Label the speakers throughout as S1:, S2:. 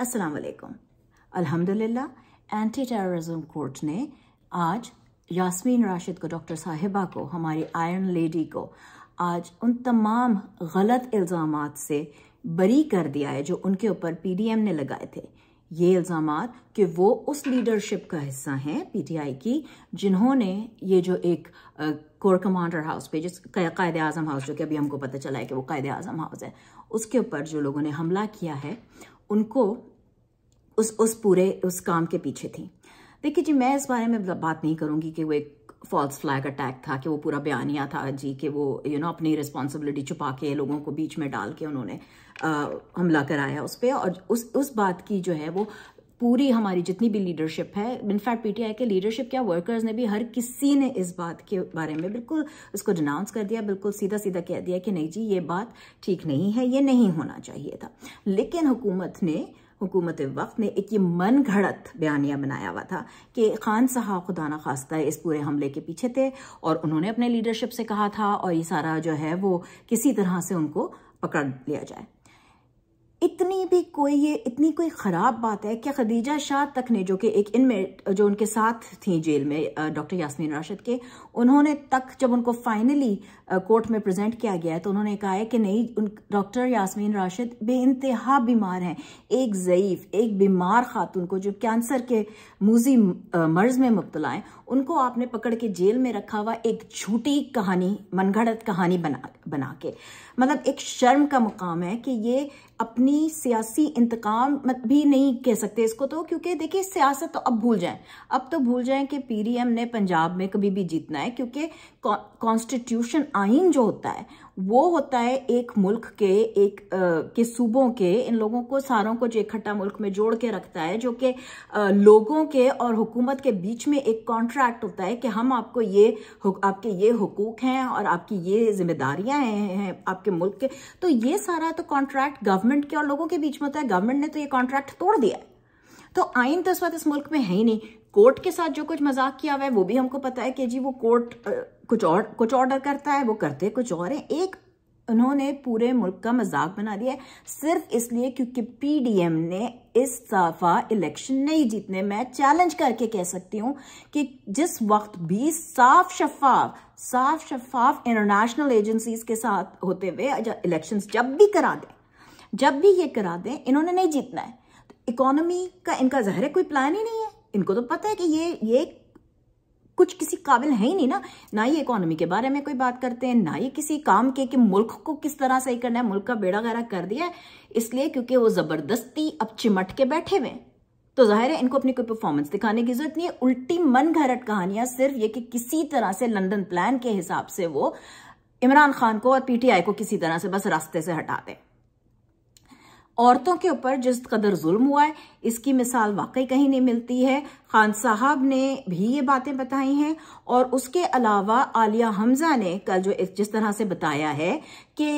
S1: अस्सलाम वालेकुम अल्हम्दुलिल्लाह एंटी टेररिज्म कोर्ट ने आज यास्मीन राशिद को डॉक्टर साहिबा को हमारी आयरन लेडी को आज उन तमाम गलत इल्ज़ाम से बरी कर दिया है जो उनके ऊपर पीडीएम ने लगाए थे ये इल्ज़ाम कि वो उस लीडरशिप का हिस्सा हैं पीटीआई की जिन्होंने ये जो एक कोर कमांडर हाउस पे जिस कायदे आज़म हाउस जो कि अभी हमको पता चला है कि वो कायदे आजम हाउस है उसके ऊपर जो लोगों ने हमला किया है उनको उस उस पूरे उस काम के पीछे थी देखिए जी मैं इस बारे में बात नहीं करूँगी कि वो एक फॉल्स फ्लैग अटैक था कि वो पूरा बयानिया था जी कि वो यू you नो know, अपनी रिस्पॉन्सिबिलिटी छुपा के लोगों को बीच में डाल के उन्होंने आ, हमला कराया उस पर और उस उस बात की जो है वो पूरी हमारी जितनी भी लीडरशिप है इनफैक्ट पीटीआई के लीडरशिप क्या वर्कर्स ने भी हर किसी ने इस बात के बारे में बिल्कुल उसको डिनाउंस कर दिया बिल्कुल सीधा सीधा कह दिया कि नहीं जी ये बात ठीक नहीं है ये नहीं होना चाहिए था लेकिन हुकूमत ने हुकूमत वक्त ने एक ये मन घड़त बयानिया बनाया हुआ था कि खान साहब खुदा ना खास्ता इस पूरे हमले के पीछे थे और उन्होंने अपने लीडरशिप से कहा था और ये सारा जो है वो किसी तरह से उनको पकड़ लिया जाए इतनी भी कोई ये इतनी कोई ख़राब बात है क्या खदीजा शाह तक ने जो कि एक इनमें जो उनके साथ थी जेल में डॉक्टर यासमीन राशिद के उन्होंने तक जब उनको फाइनली कोर्ट में प्रेजेंट किया गया है तो उन्होंने कहा है कि नहीं उन डॉक्टर यासमीन राशिद बे इंतहा बीमार हैं एक ज़यीफ़ एक बीमार खातून को जो कैंसर के मूजी मर्ज में मुबतला है उनको आपने पकड़ के जेल में रखा हुआ एक झूठी कहानी मनगढ़ंत कहानी बना बना के मतलब एक शर्म का मुकाम है कि ये अपनी सियासी इंतकाम भी नहीं कह सकते इसको तो क्योंकि देखिए सियासत तो अब भूल जाएं अब तो भूल जाएं कि पीडीएम ने पंजाब में कभी भी जीतना है क्योंकि कॉन्स्टिट्यूशन आइन जो होता है वो होता है एक मुल्क के एक आ, के सूबों के इन लोगों को सारों को जो इकट्ठा मुल्क में जोड़ के रखता है जो कि लोगों के और हुकूमत के बीच में एक कॉन्ट्रैक्ट होता है कि हम आपको ये आपके ये हकूक हैं और आपकी ये जिम्मेदारियां हैं है, आपके मुल्क के तो ये सारा तो कॉन्ट्रैक्ट गवर्नमेंट के और लोगों के बीच में होता है गवर्नमेंट ने तो ये कॉन्ट्रैक्ट तोड़ दिया है तो आइन तो इस वक्त इस मुल्क में है ही नहीं कोर्ट के साथ जो कुछ मजाक किया हुआ है वो भी हमको पता है कि जी वो कोर्ट कुछ और कुछ ऑर्डर करता है वो करते कुछ और है एक उन्होंने पूरे मुल्क का मजाक बना दिया है सिर्फ इसलिए क्योंकि पीडीएम ने इस दफ़ा इलेक्शन नहीं जीतने मैं चैलेंज करके कह सकती हूं कि जिस वक्त भी साफ शफाफ साफ शफाफ इंटरनेशनल एजेंसीज के साथ होते हुए इलेक्शन जब भी करा दें जब भी ये करा दें इन्होंने नहीं जीतना है इकोनॉमी का इनका ज़ाहिर है कोई प्लान ही नहीं है इनको तो पता है कि ये ये कुछ किसी काबिल है ही नहीं ना ना ये इकोनॉमी के बारे में कोई बात करते हैं ना ये किसी काम के कि मुल्क को किस तरह सही करना है मुल्क का बेड़ा गहरा कर दिया है इसलिए क्योंकि वो ज़बरदस्ती अब चिमट के बैठे हुए हैं तो जाहिर है इनको अपनी कोई परफॉर्मेंस दिखाने की जरूरत नहीं है उल्टी मन घरट कहानियां सिर्फ ये कि किसी तरह से लंदन प्लान के हिसाब से वो इमरान खान को और पीटीआई को किसी तरह से बस रास्ते से हटा दें औरतों के ऊपर जिस कदर जुल्म हुआ है इसकी मिसाल वाकई कहीं नहीं मिलती है खान साहब ने भी ये बातें बताई हैं और उसके अलावा आलिया हमजा ने कल जो जिस तरह से बताया है कि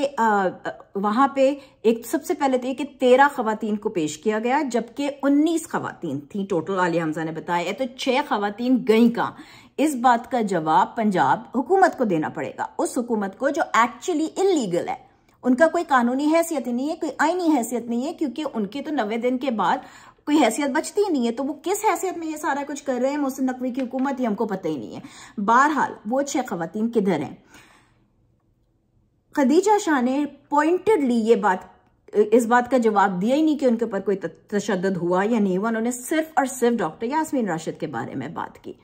S1: वहां पे एक सबसे पहले तो ये कि तेरह खातन को पेश किया गया जबकि उन्नीस खातन थी टोटल आलिया हमजा ने बताया तो छः खातन गई का इस बात का जवाब पंजाब हुकूमत को देना पड़ेगा उस हुकूमत को जो एक्चुअली इलीगल है उनका कोई कानूनी हैसियत ही नहीं है कोई आईनी हैसियत नहीं है क्योंकि उनके तो नवे दिन के बाद कोई हैसियत बचती नहीं है तो वो किस हैसियत में ये सारा कुछ कर रहे हैं मोहसिन नकवी की हुकूमत ये हमको पता ही नहीं है बहरहाल वो छह खातन किधर हैं खदीजा शाह ने पॉइंटेडली ये बात इस बात का जवाब दिया ही नहीं कि उनके ऊपर कोई तशद हुआ या नहीं हुआ उन्होंने सिर्फ और सिर्फ डॉक्टर यासमीन राशिद के बारे में बात की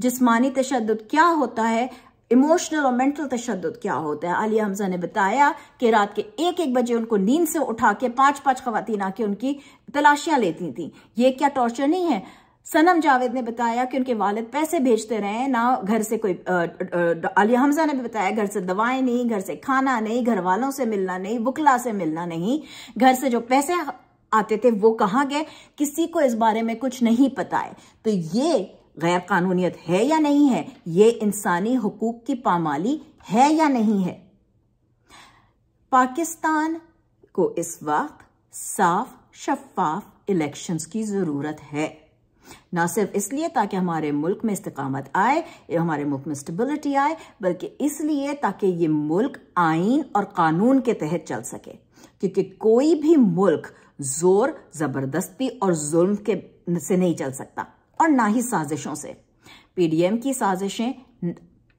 S1: जिसमानी तशद क्या होता है इमोशनल और मेंटल तशद क्या होता है आलिया हमजा ने बताया कि रात के एक एक बजे उनको नींद से उठा के पांच पांच खातन आके उनकी तलाशियां लेती थी ये क्या टॉर्चर नहीं है सनम जावेद ने बताया कि उनके वालिद पैसे भेजते रहे ना घर से कोई अलिया हमजा ने भी बताया घर से दवाएं नहीं घर से खाना नहीं घर वालों से मिलना नहीं बुकला से मिलना नहीं घर से जो पैसे आते थे वो कहाँ गए किसी को इस बारे में कुछ नहीं पता है तो ये गैर कानूनीत है या नहीं है ये इंसानी हकूक की पामाली है या नहीं है पाकिस्तान को इस वक्त साफ शफाफ इलेक्शंस की ज़रूरत है ना सिर्फ इसलिए ताकि हमारे मुल्क में इस्तकामत आए या हमारे मुल्क में स्टेबिलिटी आए बल्कि इसलिए ताकि ये मुल्क आइन और कानून के तहत चल सके क्योंकि कोई भी मुल्क जोर ज़बरदस्ती और जुल्म के से नहीं चल सकता और ना ही साजिशों से पीडीएम की साजिशें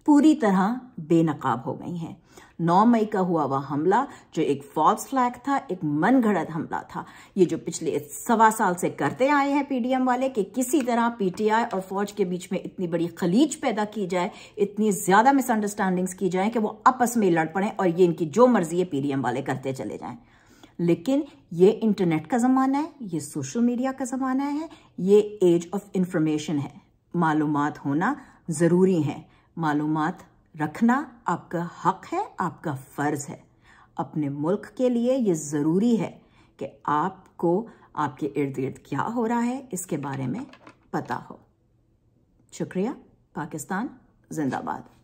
S1: पूरी तरह बेनकाब हो गई हैं 9 मई का हुआ वह हमला जो एक फॉल्स फ्लैग था एक मनगढ़ंत हमला था ये जो पिछले सवा साल से करते आए हैं पीडीएम वाले कि किसी तरह पीटीआई और फौज के बीच में इतनी बड़ी खलीज पैदा की जाए इतनी ज्यादा मिसअंडरस्टैंडिंग्स की जाए कि वो आपस में लड़ पड़े और ये इनकी जो मर्जी है पीडीएम वाले करते चले जाएं लेकिन ये इंटरनेट का ज़माना है ये सोशल मीडिया का ज़माना है ये एज ऑफ इंफॉर्मेशन है मालूम होना ज़रूरी है मालूम रखना आपका हक है आपका फ़र्ज़ है अपने मुल्क के लिए ये ज़रूरी है कि आपको आपके इर्द गिर्द क्या हो रहा है इसके बारे में पता हो शुक्रिया पाकिस्तान जिंदाबाद